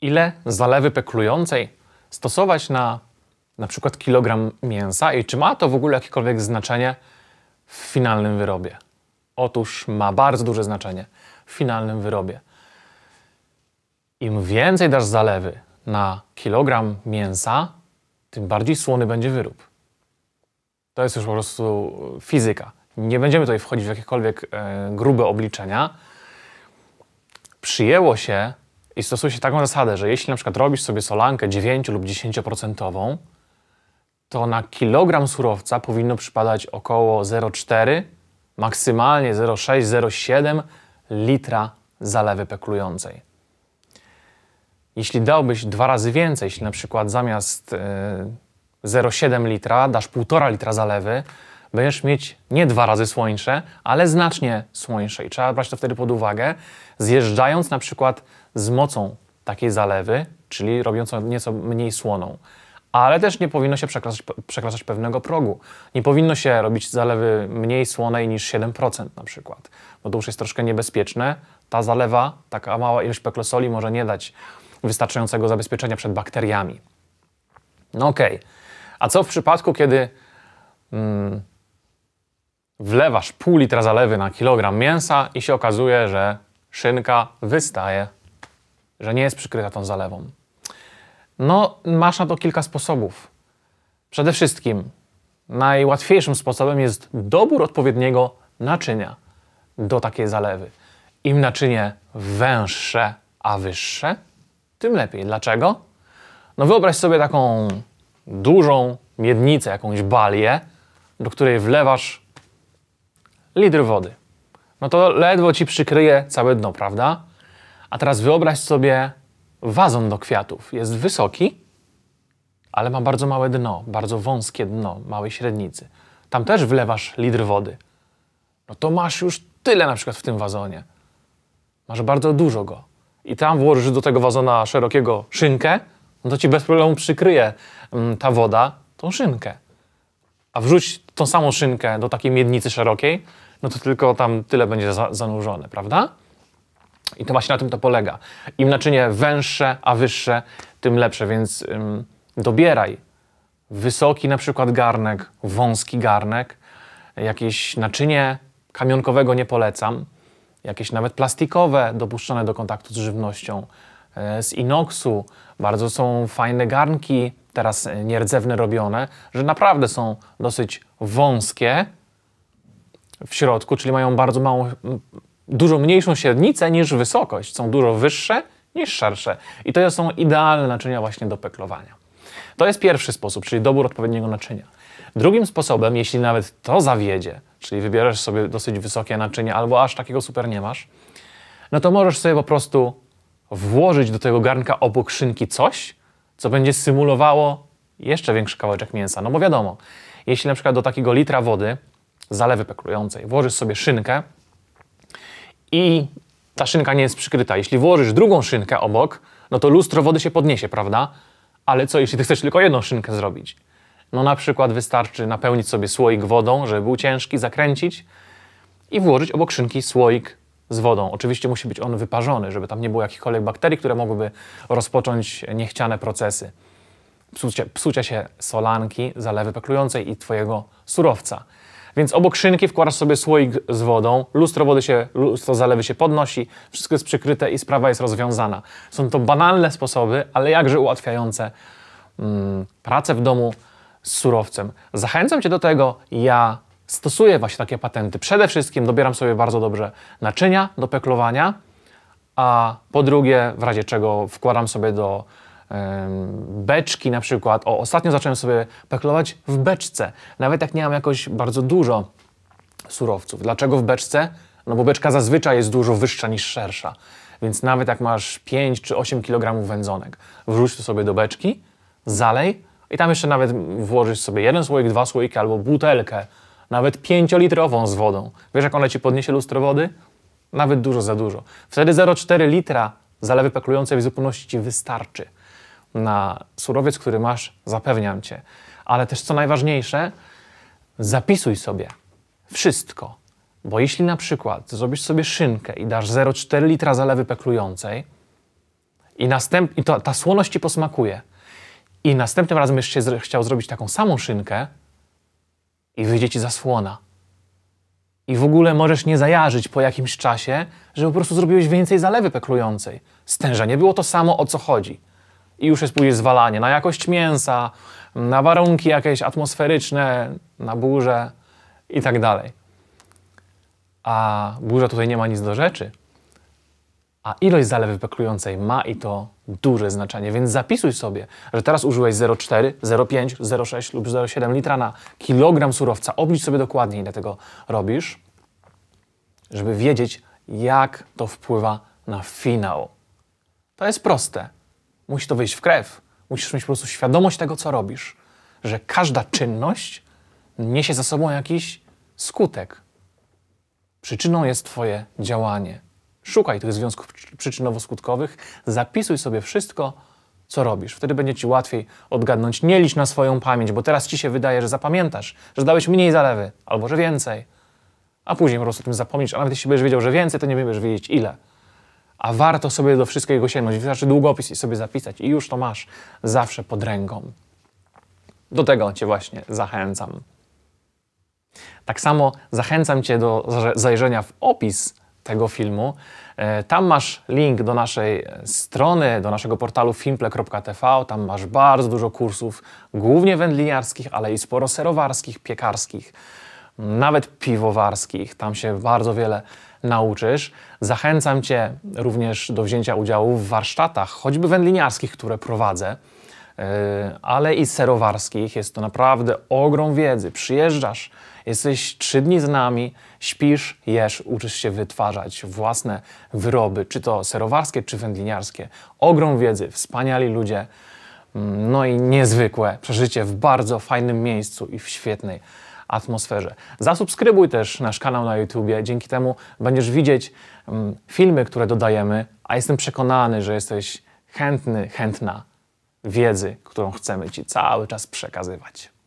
ile zalewy peklującej stosować na na przykład kilogram mięsa i czy ma to w ogóle jakiekolwiek znaczenie w finalnym wyrobie? Otóż ma bardzo duże znaczenie w finalnym wyrobie. Im więcej dasz zalewy na kilogram mięsa, tym bardziej słony będzie wyrób. To jest już po prostu fizyka. Nie będziemy tutaj wchodzić w jakiekolwiek e, grube obliczenia. Przyjęło się, i stosuje się taką zasadę, że jeśli na przykład robisz sobie solankę 9 lub 10%, to na kilogram surowca powinno przypadać około 0,4, maksymalnie 0,6, 0,7 litra zalewy peklującej. Jeśli dałbyś dwa razy więcej, jeśli na przykład zamiast 0,7 e, litra dasz 1,5 litra zalewy, będziesz mieć nie dwa razy słońsze, ale znacznie słońsze. i trzeba brać to wtedy pod uwagę, zjeżdżając na przykład z mocą takiej zalewy, czyli robiąc nieco mniej słoną. Ale też nie powinno się przekraczać, przekraczać pewnego progu. Nie powinno się robić zalewy mniej słonej niż 7% na przykład, bo to już jest troszkę niebezpieczne. Ta zalewa, taka mała ilość peklosoli może nie dać wystarczającego zabezpieczenia przed bakteriami. No okej. Okay. A co w przypadku, kiedy mm, wlewasz pół litra zalewy na kilogram mięsa i się okazuje, że szynka wystaje, że nie jest przykryta tą zalewą. No, masz na to kilka sposobów. Przede wszystkim najłatwiejszym sposobem jest dobór odpowiedniego naczynia do takiej zalewy. Im naczynie węższe, a wyższe, tym lepiej. Dlaczego? No wyobraź sobie taką dużą miednicę, jakąś balię, do której wlewasz litr wody. No to ledwo ci przykryje całe dno, prawda? A teraz wyobraź sobie wazon do kwiatów. Jest wysoki, ale ma bardzo małe dno, bardzo wąskie dno, małej średnicy. Tam też wlewasz litr wody. No to masz już tyle na przykład w tym wazonie. Masz bardzo dużo go. I tam włożysz do tego wazona szerokiego szynkę, no to ci bez problemu przykryje mm, ta woda tą szynkę. A wrzuć tą samą szynkę do takiej miednicy szerokiej, no to tylko tam tyle będzie za, zanurzone, prawda? I to właśnie na tym to polega. Im naczynie węższe, a wyższe, tym lepsze, więc ym, dobieraj wysoki na przykład garnek, wąski garnek, jakieś naczynie kamionkowego nie polecam, jakieś nawet plastikowe dopuszczone do kontaktu z żywnością, e, z inoksu, bardzo są fajne garnki, teraz e, nierdzewne robione, że naprawdę są dosyć wąskie, w środku, czyli mają bardzo małą, dużo mniejszą średnicę niż wysokość. Są dużo wyższe niż szersze. I to są idealne naczynia właśnie do peklowania. To jest pierwszy sposób, czyli dobór odpowiedniego naczynia. Drugim sposobem, jeśli nawet to zawiedzie, czyli wybierzesz sobie dosyć wysokie naczynie albo aż takiego super nie masz, no to możesz sobie po prostu włożyć do tego garnka obok szynki coś, co będzie symulowało jeszcze większy kawałeczek mięsa. No bo wiadomo, jeśli na przykład do takiego litra wody zalewy peklującej, włożysz sobie szynkę i ta szynka nie jest przykryta. Jeśli włożysz drugą szynkę obok, no to lustro wody się podniesie, prawda? Ale co, jeśli ty chcesz tylko jedną szynkę zrobić? No na przykład wystarczy napełnić sobie słoik wodą, żeby był ciężki, zakręcić i włożyć obok szynki słoik z wodą. Oczywiście musi być on wyparzony, żeby tam nie było jakichkolwiek bakterii, które mogłyby rozpocząć niechciane procesy. Psucia, psucia się solanki, zalewy peklującej i twojego surowca. Więc obok szynki wkładasz sobie słoik z wodą, lustro wody się, lustro zalewy się podnosi, wszystko jest przykryte i sprawa jest rozwiązana. Są to banalne sposoby, ale jakże ułatwiające mm, pracę w domu z surowcem. Zachęcam Cię do tego, ja stosuję właśnie takie patenty. Przede wszystkim dobieram sobie bardzo dobrze naczynia do peklowania, a po drugie, w razie czego wkładam sobie do beczki na przykład. O, ostatnio zacząłem sobie peklować w beczce, nawet jak nie mam jakoś bardzo dużo surowców. Dlaczego w beczce? No bo beczka zazwyczaj jest dużo wyższa niż szersza. Więc nawet jak masz 5 czy 8 kg wędzonek, wrzuć to sobie do beczki, zalej i tam jeszcze nawet włożysz sobie jeden słoik, dwa słoiki albo butelkę, nawet 5-litrową z wodą. Wiesz, jak ona ci podniesie lustro wody? Nawet dużo za dużo. Wtedy 0,4 litra zalewy peklującej w zupełności ci wystarczy na surowiec, który masz, zapewniam cię. Ale też co najważniejsze, zapisuj sobie wszystko. Bo jeśli na przykład zrobisz sobie szynkę i dasz 0,4 litra zalewy peklującej i, następ, i to, ta słoność ci posmakuje i następnym razem jeszcze chciał zrobić taką samą szynkę i wyjdzie ci zasłona. I w ogóle możesz nie zajarzyć po jakimś czasie, że po prostu zrobiłeś więcej zalewy peklującej. Stężenie było to samo, o co chodzi i już jest później zwalanie na jakość mięsa, na warunki jakieś atmosferyczne, na burzę i tak dalej. A burza tutaj nie ma nic do rzeczy. A ilość zalewy peklującej ma i to duże znaczenie, więc zapisuj sobie, że teraz użyłeś 0,4, 0,5, 0,6 lub 0,7 litra na kilogram surowca. Oblicz sobie dokładnie, ile tego robisz, żeby wiedzieć, jak to wpływa na finał. To jest proste. Musi to wyjść w krew. Musisz mieć po prostu świadomość tego, co robisz. Że każda czynność niesie za sobą jakiś skutek. Przyczyną jest Twoje działanie. Szukaj tych związków przyczynowo-skutkowych, zapisuj sobie wszystko, co robisz. Wtedy będzie Ci łatwiej odgadnąć. Nie licz na swoją pamięć, bo teraz Ci się wydaje, że zapamiętasz, że dałeś mniej zalewy, albo że więcej. A później po prostu o tym zapomnisz, a nawet jeśli będziesz wiedział, że więcej, to nie będziesz wiedzieć ile a warto sobie do wszystkiego sięgnąć. Wystarczy długopis i sobie zapisać i już to masz zawsze pod ręką. Do tego Cię właśnie zachęcam. Tak samo zachęcam Cię do zajrzenia w opis tego filmu. E, tam masz link do naszej e, strony, do naszego portalu filmple.tv. Tam masz bardzo dużo kursów, głównie wędliniarskich, ale i sporo serowarskich, piekarskich nawet piwowarskich. Tam się bardzo wiele nauczysz. Zachęcam Cię również do wzięcia udziału w warsztatach, choćby wędliniarskich, które prowadzę, y, ale i serowarskich. Jest to naprawdę ogrom wiedzy. Przyjeżdżasz, jesteś trzy dni z nami, śpisz, jesz, uczysz się wytwarzać własne wyroby, czy to serowarskie, czy wędliniarskie. Ogrom wiedzy, wspaniali ludzie, mm, no i niezwykłe przeżycie w bardzo fajnym miejscu i w świetnej atmosferze. Zasubskrybuj też nasz kanał na YouTubie, dzięki temu będziesz widzieć mm, filmy, które dodajemy, a jestem przekonany, że jesteś chętny, chętna wiedzy, którą chcemy Ci cały czas przekazywać.